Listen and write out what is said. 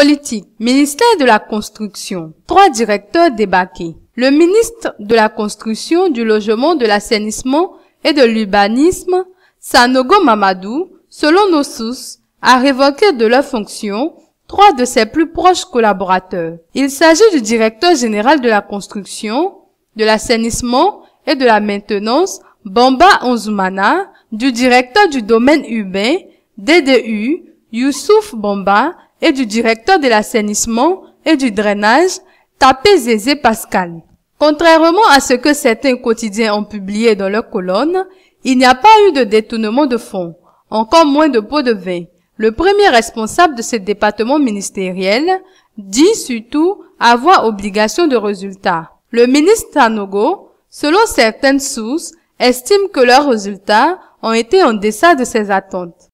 Politique. Ministère de la Construction. Trois directeurs débarqués. Le ministre de la Construction, du Logement, de l'Assainissement et de l'Urbanisme, Sanogo Mamadou, selon nos sources, a révoqué de leurs fonctions trois de ses plus proches collaborateurs. Il s'agit du directeur général de la construction, de l'assainissement et de la maintenance, Bamba Onzumana, du directeur du domaine urbain, DDU, Youssouf Bamba, et du directeur de l'assainissement et du drainage, tapé Zézé Pascal. Contrairement à ce que certains quotidiens ont publié dans leurs colonnes, il n'y a pas eu de détournement de fonds, encore moins de pots de vin. Le premier responsable de ce département ministériel dit surtout avoir obligation de résultats. Le ministre Tanogo, selon certaines sources, estime que leurs résultats ont été en deçà de ses attentes.